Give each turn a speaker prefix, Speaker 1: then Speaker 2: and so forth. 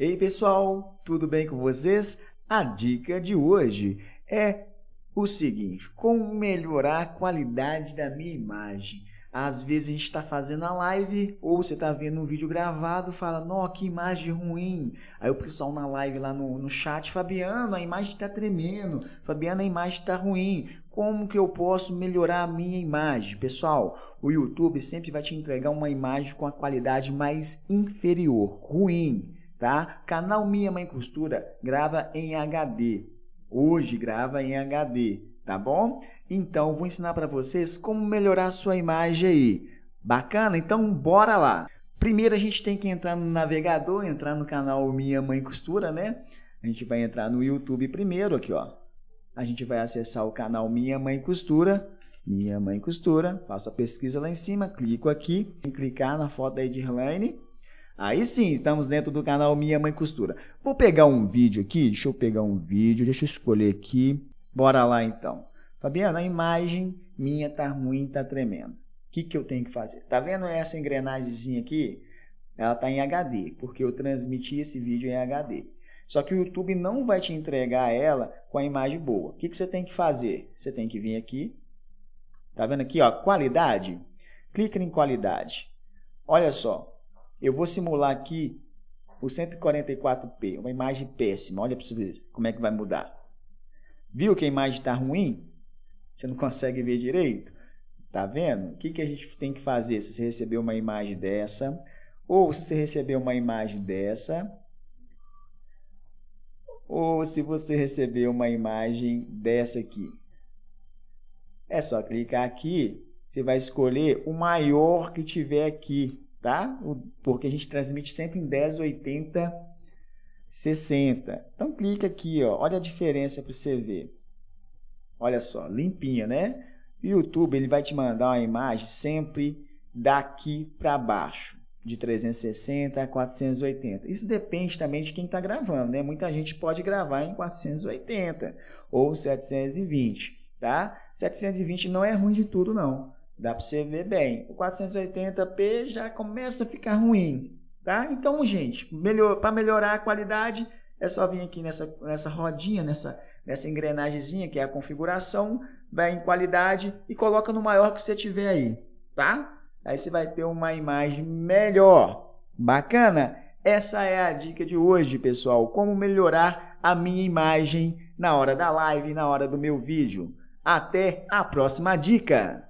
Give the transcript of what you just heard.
Speaker 1: Ei pessoal, tudo bem com vocês? A dica de hoje é o seguinte: como melhorar a qualidade da minha imagem? Às vezes a gente está fazendo a live ou você está vendo um vídeo gravado fala, nossa, que imagem ruim. Aí o pessoal na live lá no, no chat, Fabiano, a imagem está tremendo. Fabiano, a imagem está ruim. Como que eu posso melhorar a minha imagem? Pessoal, o YouTube sempre vai te entregar uma imagem com a qualidade mais inferior, ruim tá? Canal Minha Mãe Costura grava em HD. Hoje grava em HD, tá bom? Então vou ensinar para vocês como melhorar sua imagem aí. Bacana? Então bora lá. Primeiro a gente tem que entrar no navegador, entrar no canal Minha Mãe Costura, né? A gente vai entrar no YouTube primeiro aqui, ó. A gente vai acessar o canal Minha Mãe Costura. Minha Mãe Costura. Faço a pesquisa lá em cima, clico aqui. Clicar na foto da Edirlane Aí sim, estamos dentro do canal Minha Mãe Costura. Vou pegar um vídeo aqui, deixa eu pegar um vídeo, deixa eu escolher aqui. Bora lá então. Fabiana, a imagem minha tá ruim, tá tremendo. O que, que eu tenho que fazer? Tá vendo essa engrenagemzinha aqui? Ela tá em HD, porque eu transmiti esse vídeo em HD. Só que o YouTube não vai te entregar ela com a imagem boa. O que, que você tem que fazer? Você tem que vir aqui. Tá vendo aqui, ó, qualidade? Clica em qualidade. Olha só, eu vou simular aqui o 144p, uma imagem péssima. Olha para você ver como é que vai mudar. Viu que a imagem está ruim? Você não consegue ver direito? Tá vendo? O que, que a gente tem que fazer se você receber uma imagem dessa? Ou se você receber uma imagem dessa? Ou se você receber uma imagem dessa aqui? É só clicar aqui, você vai escolher o maior que tiver aqui tá? porque a gente transmite sempre em 1080 60. Então clica aqui, ó, olha a diferença para você ver. Olha só, limpinha, né? O YouTube ele vai te mandar uma imagem sempre daqui para baixo, de 360 a 480. Isso depende também de quem está gravando, né? Muita gente pode gravar em 480 ou 720, tá? 720 não é ruim de tudo não. Dá para você ver bem. O 480p já começa a ficar ruim, tá? Então, gente, melhor, para melhorar a qualidade, é só vir aqui nessa, nessa rodinha, nessa, nessa engrenagemzinha que é a configuração, vai em qualidade e coloca no maior que você tiver aí, tá? Aí você vai ter uma imagem melhor. Bacana? Essa é a dica de hoje, pessoal. Como melhorar a minha imagem na hora da live, na hora do meu vídeo. Até a próxima dica!